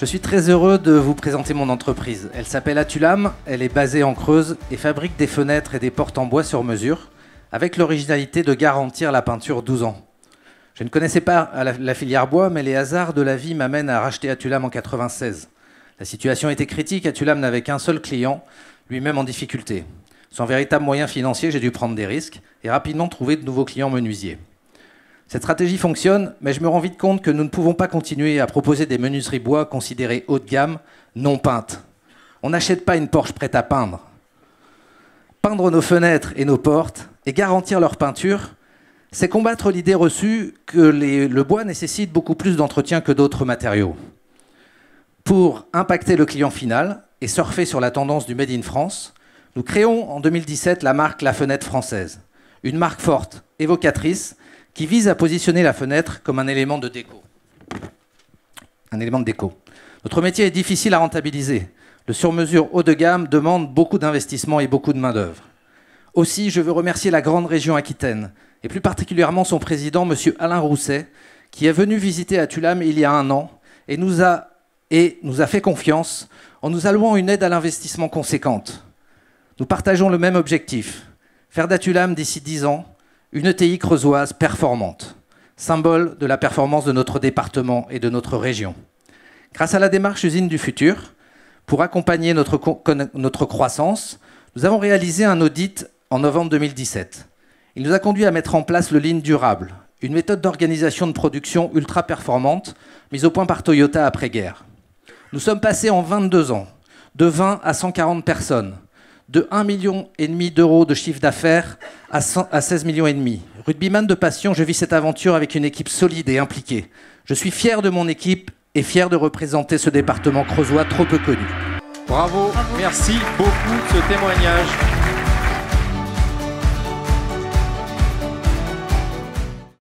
Je suis très heureux de vous présenter mon entreprise. Elle s'appelle Atulam, elle est basée en Creuse et fabrique des fenêtres et des portes en bois sur mesure, avec l'originalité de garantir la peinture 12 ans. Je ne connaissais pas la, filière bois, mais les hasards de la vie m'amènent à racheter Atulam en 96. La situation était critique, Atulam n'avait qu'un seul client, lui-même en difficulté. Sans véritable moyen financier, j'ai dû prendre des risques et rapidement trouver de nouveaux clients menuisiers. Cette stratégie fonctionne, mais je me rends vite compte que nous ne pouvons pas continuer à proposer des menuiseries bois considérées haut de gamme, non peintes. On n'achète pas une Porsche prête à peindre. Peindre nos fenêtres et nos portes et garantir leur peinture, c'est combattre l'idée reçue que le bois nécessite beaucoup plus d'entretien que d'autres matériaux. Pour impacter le client final et surfer sur la tendance du Made in France, nous créons en 2017 la marque La Fenêtre Française, une marque forte, évocatrice, qui vise à positionner la fenêtre comme un élément de déco. Un élément de déco. Notre métier est difficile à rentabiliser. Le sur-mesure haut de gamme demande beaucoup d'investissements et beaucoup de main-d'œuvre. Aussi, je veux remercier la grande région Aquitaine, et plus particulièrement son président, M. Alain Rousset, qui est venu visiter à il y a un an et nous a, et nous a fait confiance en nous allouant une aide à l'investissement conséquente. Nous partageons le même objectif, faire d'Atulam d'ici 10 ans une ETI creusoise performante, symbole de la performance de notre département et de notre région. Grâce à la démarche Usine du Futur, pour accompagner notre, notre croissance, nous avons réalisé un audit en novembre 2017. Il nous a conduit à mettre en place le LINE durable, une méthode d'organisation de production ultra performante mise au point par Toyota après-guerre. Nous sommes passés en 22 ans de 20 à 140 personnes, de 1,5 million d'euros de chiffre d'affaires à, 16,5 millions et demi. Rugbyman de passion, je vis cette aventure avec une équipe solide et impliquée. Je suis fier de mon équipe et fier de représenter ce département creusois trop peu connu. Bravo. Bravo. merci beaucoup de ce témoignage.